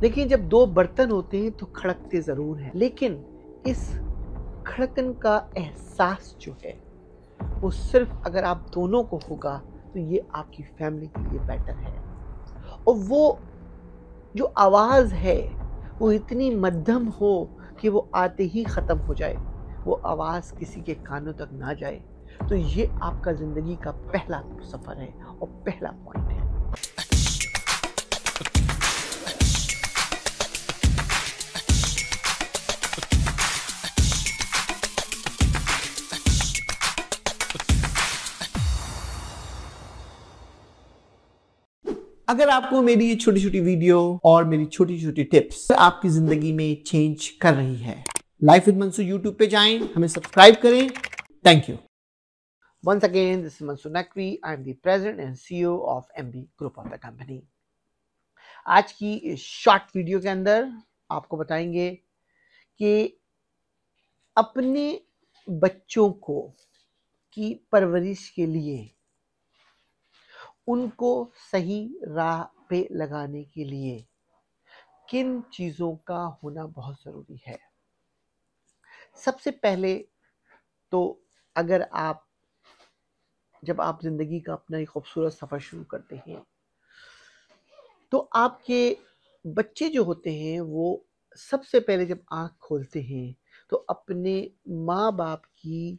देखिए जब दो बर्तन होते हैं तो खड़कते ज़रूर हैं लेकिन इस खड़कन का एहसास जो है वो सिर्फ अगर आप दोनों को होगा तो ये आपकी फैमिली के लिए बेटर है और वो जो आवाज़ है वो इतनी मध्यम हो कि वो आते ही ख़त्म हो जाए वो आवाज़ किसी के कानों तक ना जाए तो ये आपका ज़िंदगी का पहला सफ़र है और पहला पॉइंट है अगर आपको मेरी ये छोटी छोटी वीडियो और मेरी छोटी छोटी टिप्स आपकी जिंदगी में चेंज कर रही है लाइफ विद मंसू यूट्यूब पे जाएं हमें सब्सक्राइब करें thank you once again this is Mansoor Naqvi I am the president and CEO of MB group of the company आज की इस शॉर्ट वीडियो के अंदर आपको बताएंगे कि अपने बच्चों को की परवरिश के लिए उनको सही राह पे लगाने के लिए किन चीज़ों का होना बहुत ज़रूरी है सबसे पहले तो अगर आप जब आप ज़िंदगी का अपना एक खूबसूरत सफ़र शुरू करते हैं तो आपके बच्चे जो होते हैं वो सबसे पहले जब आँख खोलते हैं तो अपने माँ बाप की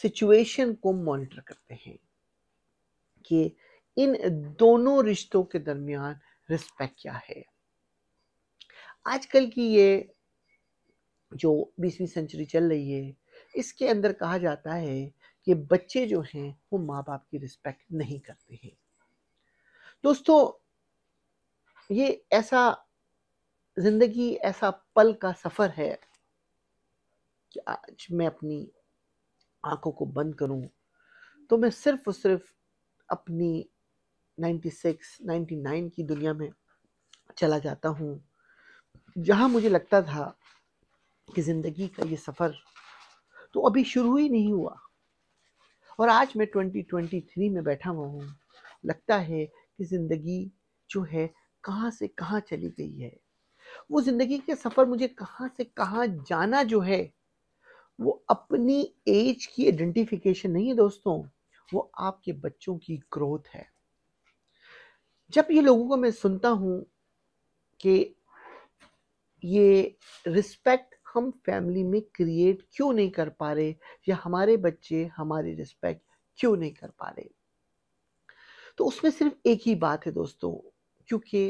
सिचुएशन को मॉनिटर करते हैं कि इन दोनों रिश्तों के दरमियान रिस्पेक्ट क्या है आजकल की ये जो बीसवीं सेंचुरी चल रही है इसके अंदर कहा जाता है कि बच्चे जो हैं वो माँ बाप की रिस्पेक्ट नहीं करते हैं दोस्तों ये ऐसा जिंदगी ऐसा पल का सफ़र है कि आज मैं अपनी आंखों को बंद करूं तो मैं सिर्फ और सिर्फ अपनी 96, 99 की दुनिया में चला जाता हूँ जहाँ मुझे लगता था कि ज़िंदगी का ये सफ़र तो अभी शुरू ही नहीं हुआ और आज मैं 2023 में बैठा हुआ हूँ लगता है कि ज़िंदगी जो है कहाँ से कहाँ चली गई है वो ज़िंदगी के सफ़र मुझे कहाँ से कहाँ जाना जो है वो अपनी एज की आइडेंटिफिकेशन नहीं है दोस्तों वो आपके बच्चों की ग्रोथ है जब ये लोगों को मैं सुनता हूं कि ये रिस्पेक्ट हम फैमिली में क्रिएट क्यों नहीं कर पा रहे या हमारे बच्चे हमारी रिस्पेक्ट क्यों नहीं कर पा रहे तो उसमें सिर्फ एक ही बात है दोस्तों क्योंकि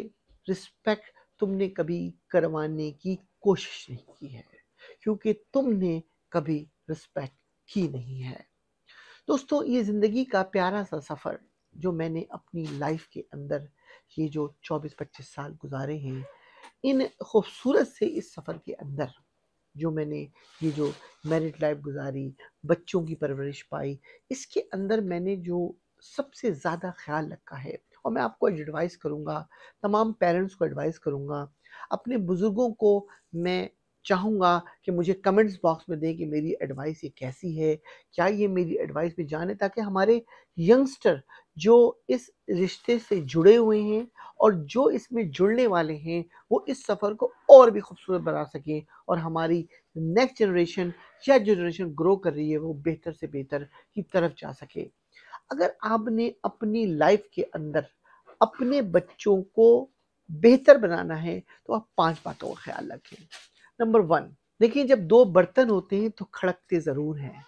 रिस्पेक्ट तुमने कभी करवाने की कोशिश नहीं की है क्योंकि तुमने कभी रिस्पेक्ट की नहीं है दोस्तों ये ज़िंदगी का प्यारा सा सफ़र जो मैंने अपनी लाइफ के अंदर ये जो 24-25 साल गुजारे हैं इन खूबसूरत से इस सफ़र के अंदर जो मैंने ये जो मैरिड लाइफ गुजारी बच्चों की परवरिश पाई इसके अंदर मैंने जो सबसे ज़्यादा ख्याल रखा है और मैं आपको एडवाइस करूँगा तमाम पेरेंट्स को एडवाइस करूँगा अपने बुज़ुर्गों को मैं चाहूँगा कि मुझे कमेंट्स बॉक्स में दें कि मेरी एडवाइस ये कैसी है क्या ये मेरी एडवाइस में जाने ताकि हमारे यंगस्टर जो इस रिश्ते से जुड़े हुए हैं और जो इसमें जुड़ने वाले हैं वो इस सफ़र को और भी खूबसूरत बना सकें और हमारी नेक्स्ट जनरेशन या जो जनरेशन ग्रो कर रही है वो बेहतर से बेहतर की तरफ जा सके अगर आपने अपनी लाइफ के अंदर अपने बच्चों को बेहतर बनाना है तो आप पांच बातों का ख्याल रखें नंबर वन देखिए जब दो बर्तन होते हैं तो खड़कते ज़रूर हैं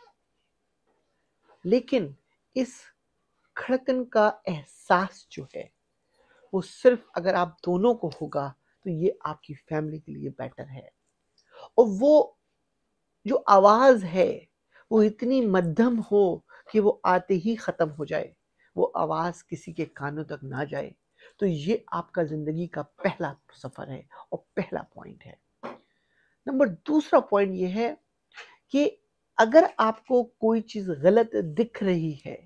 लेकिन इस खड़कन का एहसास जो है वो सिर्फ अगर आप दोनों को होगा तो ये आपकी फैमिली के लिए बेटर है और वो जो आवाज़ है वो इतनी मध्यम हो कि वो आते ही ख़त्म हो जाए वो आवाज़ किसी के कानों तक ना जाए तो ये आपका ज़िंदगी का पहला सफ़र है और पहला पॉइंट है नंबर दूसरा पॉइंट ये है कि अगर आपको कोई चीज़ गलत दिख रही है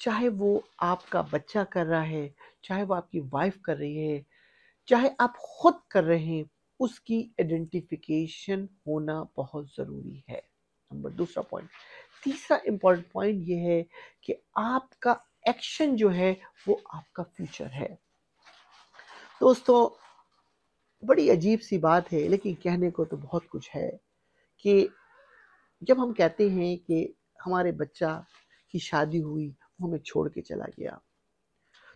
चाहे वो आपका बच्चा कर रहा है चाहे वो आपकी वाइफ कर रही है चाहे आप खुद कर रहे हैं उसकी आइडेंटिफिकेशन होना बहुत ज़रूरी है नंबर दूसरा पॉइंट तीसरा इम्पॉर्टेंट पॉइंट ये है कि आपका एक्शन जो है वो आपका फ्यूचर है दोस्तों बड़ी अजीब सी बात है लेकिन कहने को तो बहुत कुछ है कि जब हम कहते हैं कि हमारे बच्चा की शादी हुई वो हमें छोड़ के चला गया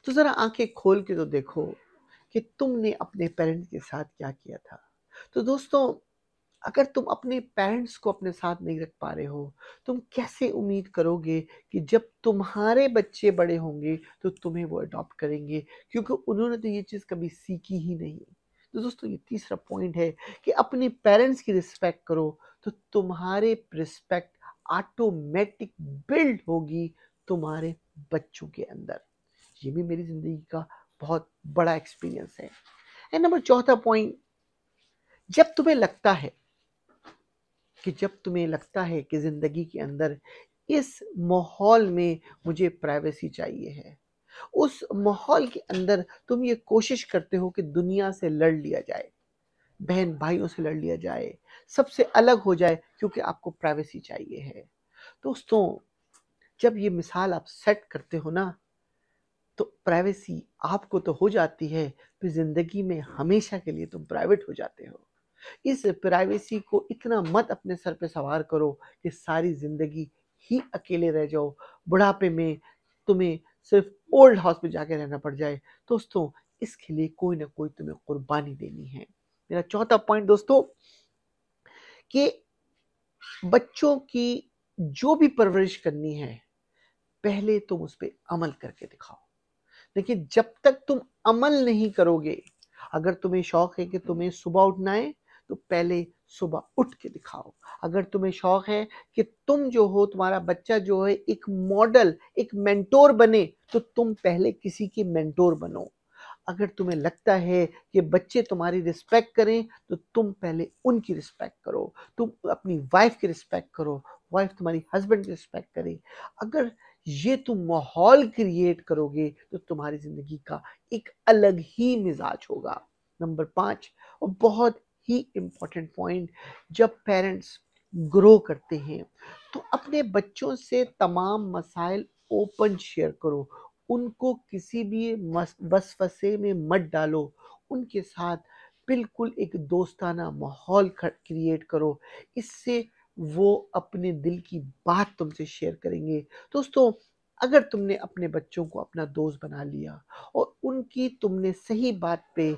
तो ज़रा आंखें खोल के तो देखो कि तुमने अपने पेरेंट्स के साथ क्या किया था तो दोस्तों अगर तुम अपने पेरेंट्स को अपने साथ नहीं रख पा रहे हो तुम कैसे उम्मीद करोगे कि जब तुम्हारे बच्चे बड़े होंगे तो तुम्हें वो अडॉप्ट करेंगे क्योंकि उन्होंने तो ये चीज़ कभी सीखी ही नहीं तो दोस्तों ये तीसरा पॉइंट है कि अपने पेरेंट्स की रिस्पेक्ट करो तो तुम्हारे रिस्पेक्ट ऑटोमेटिक बिल्ड होगी तुम्हारे बच्चों के अंदर ये भी मेरी ज़िंदगी का बहुत बड़ा एक्सपीरियंस है एंड नंबर चौथा पॉइंट जब तुम्हें लगता है कि जब तुम्हें लगता है कि ज़िंदगी के अंदर इस माहौल में मुझे प्राइवेसी चाहिए है उस माहौल के अंदर तुम ये कोशिश करते हो कि दुनिया से लड़ लिया जाए बहन भाइयों से लड़ लिया जाए सबसे अलग हो जाए क्योंकि आपको प्राइवेसी चाहिए है दोस्तों जब ये मिसाल आप सेट करते हो ना तो प्राइवेसी आपको तो हो जाती है फिर ज़िंदगी में हमेशा के लिए तुम प्राइवेट हो जाते हो इस प्राइवेसी को इतना मत अपने सर पे सवार करो कि सारी ज़िंदगी ही अकेले रह जाओ बुढ़ापे में तुम्हें सिर्फ ओल्ड हाउस में जाके रहना पड़ जाए दोस्तों इसके लिए कोई ना कोई तुम्हें कुर्बानी देनी है मेरा चौथा पॉइंट दोस्तों कि बच्चों की जो भी परवरिश करनी है पहले तुम उस पर अमल करके दिखाओ देखिए जब तक तुम अमल नहीं करोगे अगर तुम्हें शौक है कि तुम्हें सुबह उठना है तो पहले सुबह उठ के दिखाओ अगर तुम्हें शौक है कि तुम जो हो तुम्हारा बच्चा जो है एक मॉडल एक मेंटोर बने तो तुम पहले किसी की मेंटोर बनो अगर तुम्हें लगता है कि बच्चे तुम्हारी रिस्पेक्ट करें तो तुम पहले उनकी रिस्पेक्ट करो तुम अपनी वाइफ की रिस्पेक्ट करो वाइफ तुम्हारी हस्बैंड की रिस्पेक्ट करे अगर ये तुम माहौल क्रिएट करोगे तो तुम्हारी ज़िंदगी का एक अलग ही मिजाज होगा नंबर पाँच और बहुत ही इम्पॉर्टेंट पॉइंट जब पेरेंट्स ग्रो करते हैं तो अपने बच्चों से तमाम मसाइल ओपन शेयर करो उनको किसी भी बस फसे में मत डालो उनके साथ बिल्कुल एक दोस्ताना माहौल क्रिएट करो इससे वो अपने दिल की बात तुमसे शेयर करेंगे दोस्तों अगर तुमने अपने बच्चों को अपना दोस्त बना लिया और उनकी तुमने सही बात पे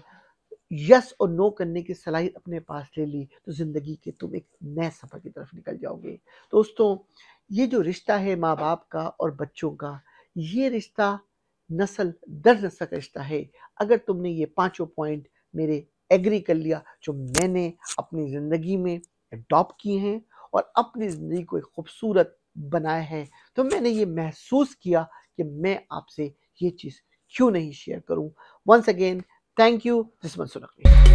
यस और नो करने की सलाहियत अपने पास ले ली तो ज़िंदगी के तुम एक नए सफ़र की तरफ निकल जाओगे दोस्तों ये जो रिश्ता है माँ बाप का और बच्चों का ये रिश्ता नस्ल दर नस्ल का रिश्ता है अगर तुमने ये पांचों पॉइंट मेरे एग्री कर लिया जो मैंने अपनी ज़िंदगी में अडॉप्ट किए हैं और अपनी ज़िंदगी को एक खूबसूरत बनाया है तो मैंने ये महसूस किया कि मैं आपसे ये चीज़ क्यों नहीं शेयर करूं once again Thank you. This is Mansur Naqvi.